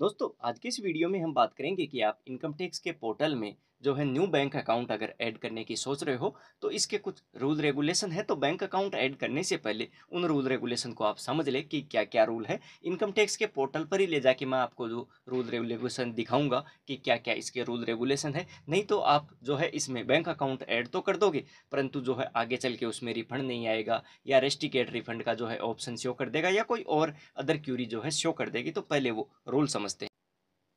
दोस्तों आज के इस वीडियो में हम बात करेंगे कि आप इनकम टैक्स के पोर्टल में जो है न्यू बैंक अकाउंट अगर ऐड करने की सोच रहे हो तो इसके कुछ रूल रेगुलेशन है तो बैंक अकाउंट ऐड करने से पहले उन रूल रेगुलेशन को आप समझ लें कि क्या क्या रूल है इनकम टैक्स के पोर्टल पर ही ले जाके मैं आपको जो रूल रेगुलेशन दिखाऊंगा कि क्या क्या इसके रूल रेगुलेशन है नहीं तो आप जो है इसमें बैंक अकाउंट ऐड तो कर दोगे परंतु जो है आगे चल के उसमें रिफंड नहीं आएगा या रेस्टिकेट रिफंड का जो है ऑप्शन शो कर देगा या कोई और अदर क्यूरी जो है शो कर देगी तो पहले वो रूल समझते हैं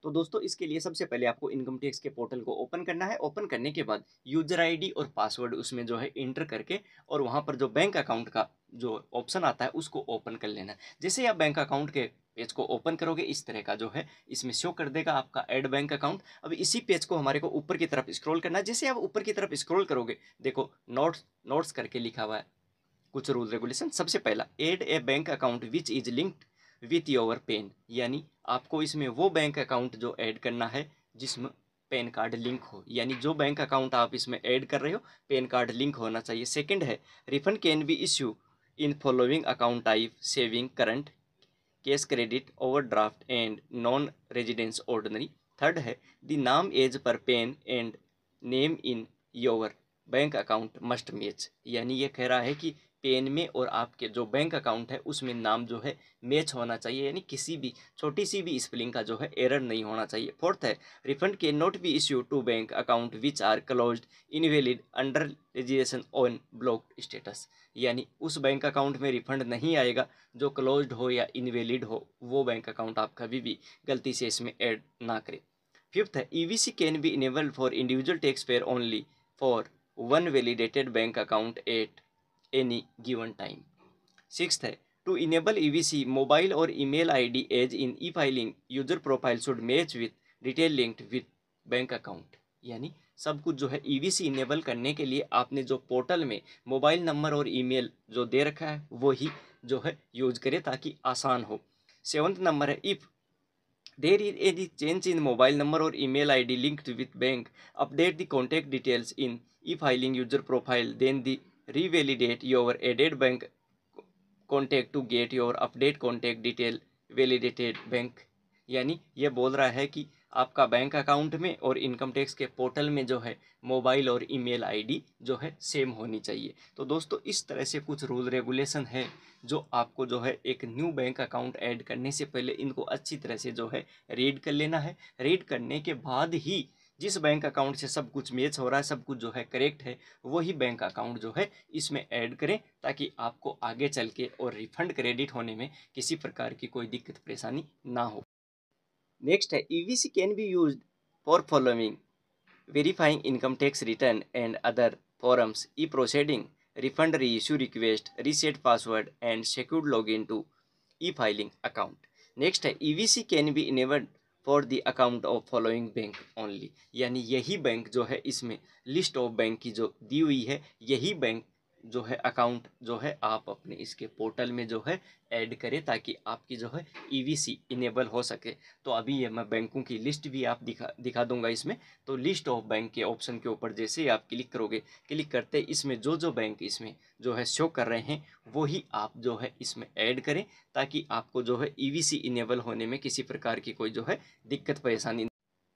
तो दोस्तों इसके लिए सबसे पहले आपको इनकम टैक्स के पोर्टल को ओपन करना है ओपन करने के बाद यूजर आईडी और पासवर्ड उसमें जो है इंटर करके और वहाँ पर जो बैंक अकाउंट का जो ऑप्शन आता है उसको ओपन कर लेना जैसे आप बैंक अकाउंट के पेज को ओपन करोगे इस तरह का जो है इसमें शो कर देगा आपका एड बैंक अकाउंट अब इसी पेज को हमारे को ऊपर की तरफ स्क्रॉल करना है जैसे आप ऊपर की तरफ स्क्रॉल करोगे देखो नोट्स नोट्स करके लिखा हुआ है कुछ रूल रेगुलेशन सबसे पहला add a bank account which is linked with your PAN यानी आपको इसमें वो बैंक अकाउंट जो ऐड करना है जिसमें पेन कार्ड लिंक हो यानी जो बैंक अकाउंट आप इसमें ऐड कर रहे हो पेन कार्ड लिंक होना चाहिए सेकंड है refund can be issue in following account type saving current cash credit overdraft and non residence ordinary third है द नाम as per PAN and name in your bank account must match यानी ये कह रहा है कि pen में और आपके जो बैंक अकाउंट है उसमें नाम जो है मैच होना चाहिए यानी किसी भी छोटी सी भी स्पेलिंग का जो है एरर नहीं होना चाहिए फोर्थ है refund can not be issue to bank account which are close invalid under registration on block status यानी उस बैंक अकाउंट में रिफंड नहीं आएगा जो क्लोज हो या इनवेलिड हो वो बैंक अकाउंट आप कभी भी गलती से इसमें ऐड ना करें फिफ्थ है E V C can be enable for individual tax payer only for one validated bank account at any given time six है टू इनेबल ईवीसी मोबाइल और email ID as in E filing user profile should match with detail linked with bank account यानी सब कुछ जो है EVC e enable करने के लिए आपने जो पोर्टल में मोबाइल नंबर और ईमेल जो दे रखा है वो ही जो है यूज करें ताकि आसान हो सेवन्थ नंबर है if there is any change in mobile number और email ID linked with bank update the contact details in E filing user profile then the revalidate your added bank contact to get your update contact detail validated bank यानी ये बोल रहा है कि आपका bank account में और income tax के पोर्टल में जो है मोबाइल और ईमेल आईडी जो है सेम होनी चाहिए तो दोस्तों इस तरह से कुछ रूल रेगुलेशन है जो आपको जो है एक न्यू बैंक अकाउंट ऐड करने से पहले इनको अच्छी तरह से जो है रीड कर लेना है रीड करने के बाद ही जिस बैंक अकाउंट से सब कुछ मैच हो रहा है सब कुछ जो है करेक्ट है वही बैंक अकाउंट जो है इसमें ऐड करें ताकि आपको आगे चल के और रिफंड क्रेडिट होने में किसी प्रकार की कोई दिक्कत परेशानी ना हो नेक्स्ट है E V can be use for following verifying income tax return and other forms E proceeding refund reissue request reset password and secured log in to E filing account next है E V C can be enabled for the account of following bank only यानी यही bank जो है इसमें list of bank की जो दी हुई है यही बैंक जो है अकाउंट जो है आप अपने इसके पोर्टल में जो है ऐड करें ताकि आपकी जो है ईवीसी e इनेबल हो सके तो अभी ये मैं बैंकों की लिस्ट भी आप दिखा दिखा दूंगा इसमें तो लिस्ट ऑफ बैंक के ऑप्शन के ऊपर जैसे ही आप क्लिक करोगे क्लिक करते इसमें जो जो बैंक इसमें जो है शो कर रहे हैं वो ही आप जो है इसमें ऐड करें ताकि आपको जो है ई e इनेबल होने में किसी प्रकार की कोई जो है दिक्कत परेशानी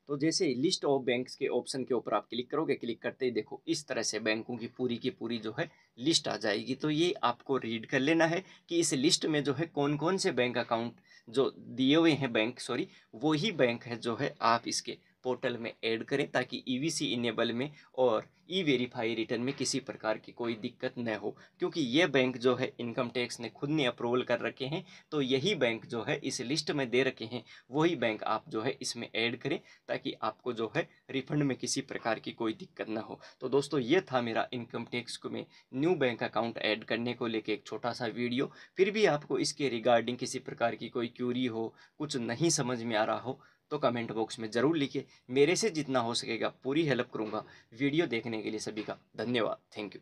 तो जैसे लिस्ट ऑफ बैंक्स के ऑप्शन के ऊपर आप क्लिक करोगे क्लिक करते ही देखो इस तरह से बैंकों की पूरी की पूरी जो है लिस्ट आ जाएगी तो ये आपको रीड कर लेना है कि इस लिस्ट में जो है कौन कौन से बैंक अकाउंट जो दिए हुए हैं बैंक सॉरी वही बैंक है जो है आप इसके पोर्टल में ऐड करें ताकि ई e इनेबल में और ई e वेरीफाई रिटर्न में किसी प्रकार की कोई दिक्कत न हो क्योंकि ये बैंक जो है इनकम टैक्स ने खुद ने अप्रूवल कर रखे हैं तो यही बैंक जो है इस लिस्ट में दे रखे हैं वही बैंक आप जो है इसमें ऐड करें ताकि आपको जो है रिफंड में किसी प्रकार की कोई दिक्कत ना हो तो दोस्तों ये था मेरा इनकम टैक्स में न्यू बैंक अकाउंट ऐड करने को लेकर एक छोटा सा वीडियो फिर भी आपको इसके रिगार्डिंग किसी प्रकार की कोई क्यूरी हो कुछ नहीं समझ में आ रहा हो तो कमेंट बॉक्स में ज़रूर लिखिए मेरे से जितना हो सकेगा पूरी हेल्प करूँगा वीडियो देखने के लिए सभी का धन्यवाद थैंक यू